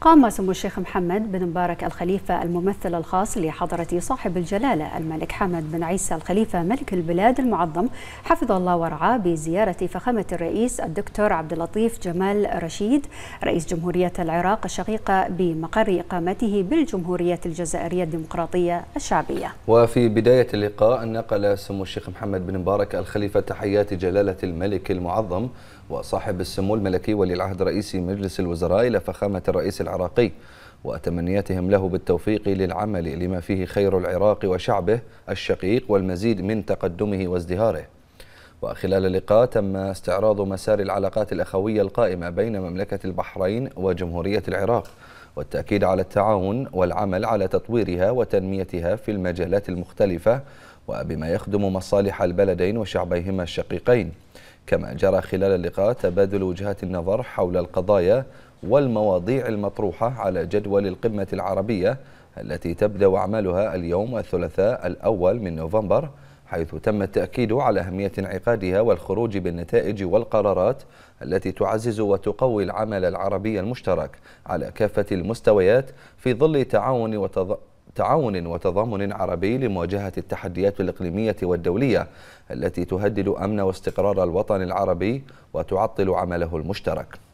قام سمو الشيخ محمد بن مبارك الخليفة الممثل الخاص لحضرة صاحب الجلالة الملك حمد بن عيسى الخليفة ملك البلاد المعظم حفظ الله ورعاه بزيارة فخامة الرئيس الدكتور عبد اللطيف جمال رشيد رئيس جمهورية العراق الشقيقة بمقر إقامته بالجمهورية الجزائرية الديمقراطية الشعبية وفي بداية اللقاء نقل سمو الشيخ محمد بن مبارك الخليفة تحيات جلالة الملك المعظم وصاحب السمو الملكي ولي العهد رئيس مجلس الوزراء إلى فخامة الرئيس العراقي وتمنياتهم له بالتوفيق للعمل لما فيه خير العراق وشعبه الشقيق والمزيد من تقدمه وازدهاره وخلال اللقاء تم استعراض مسار العلاقات الأخوية القائمة بين مملكة البحرين وجمهورية العراق والتأكيد على التعاون والعمل على تطويرها وتنميتها في المجالات المختلفة وبما يخدم مصالح البلدين وشعبيهما الشقيقين كما جرى خلال اللقاء تبادل وجهات النظر حول القضايا والمواضيع المطروحة على جدول القمة العربية التي تبدأ أعمالها اليوم الثلاثاء الأول من نوفمبر حيث تم التأكيد على أهمية انعقادها والخروج بالنتائج والقرارات التي تعزز وتقوي العمل العربي المشترك على كافة المستويات في ظل تعاون وتضامن تعاون وتضامن عربي لمواجهة التحديات الإقليمية والدولية التي تهدد أمن واستقرار الوطن العربي وتعطل عمله المشترك